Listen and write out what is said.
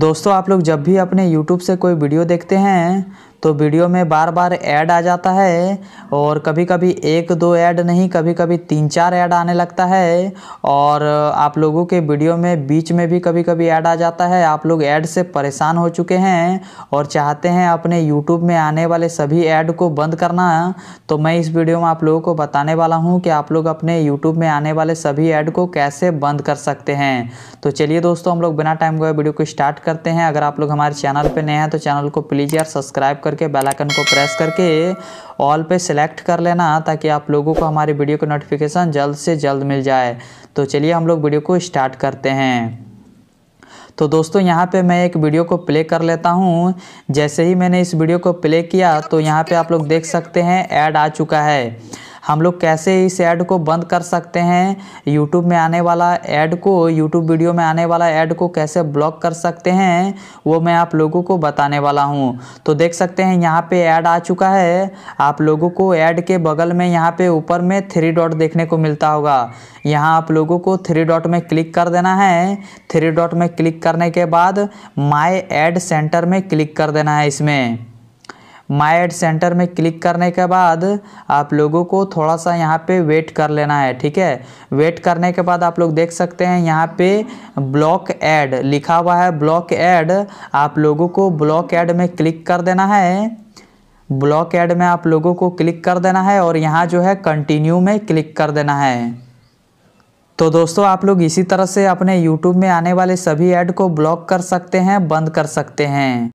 दोस्तों आप लोग जब भी अपने YouTube से कोई वीडियो देखते हैं तो वीडियो में बार बार ऐड आ जाता है और कभी कभी एक दो ऐड नहीं कभी कभी तीन चार ऐड आने लगता है और आप लोगों के वीडियो में बीच में भी कभी कभी ऐड आ जाता है आप लोग ऐड से परेशान हो चुके हैं और चाहते हैं अपने यूट्यूब में आने वाले सभी ऐड को बंद करना तो मैं इस वीडियो में आप लोगों को बताने वाला हूँ कि आप लोग अपने यूट्यूब में आने वाले सभी ऐड को कैसे बंद कर सकते हैं तो चलिए दोस्तों हम लोग बिना टाइम गए वीडियो को स्टार्ट करते हैं अगर आप लोग हमारे चैनल पर नए हैं तो चैनल को प्लीज़ यार सब्सक्राइब करके बेल आइकन को प्रेस करके ऑल पे सेलेक्ट कर लेना ताकि आप लोगों को हमारी वीडियो का नोटिफिकेशन जल्द से जल्द मिल जाए तो चलिए हम लोग वीडियो को स्टार्ट करते हैं तो दोस्तों यहाँ पे मैं एक वीडियो को प्ले कर लेता हूँ जैसे ही मैंने इस वीडियो को प्ले किया तो यहाँ पे आप लोग देख सकते हैं ऐड आ चुका है हम लोग कैसे इस ऐड को बंद कर सकते हैं यूट्यूब में आने वाला ऐड को यूट्यूब वीडियो में आने वाला ऐड को कैसे ब्लॉक कर सकते हैं वो मैं आप लोगों को बताने वाला हूँ तो देख सकते हैं यहाँ पे ऐड आ चुका है आप लोगों को ऐड के बगल में यहाँ पे ऊपर में थ्री डॉट देखने को मिलता होगा यहाँ आप लोगों को थ्री डॉट में क्लिक कर देना है थ्री डॉट में क्लिक करने के बाद माई ऐड सेंटर में क्लिक कर देना है इसमें माई एड सेंटर में क्लिक करने के बाद आप लोगों को थोड़ा सा यहाँ पे वेट कर लेना है ठीक है वेट करने के बाद आप लोग देख सकते हैं यहाँ पे ब्लॉक ऐड लिखा हुआ है ब्लॉक ऐड आप लोगों को ब्लॉक ऐड में क्लिक कर देना है ब्लॉक ऐड में आप लोगों को क्लिक कर देना है और यहाँ जो है कंटिन्यू में क्लिक कर देना है तो दोस्तों आप लोग इसी तरह से अपने YouTube में आने वाले सभी ऐड को ब्लॉक कर सकते हैं बंद कर सकते हैं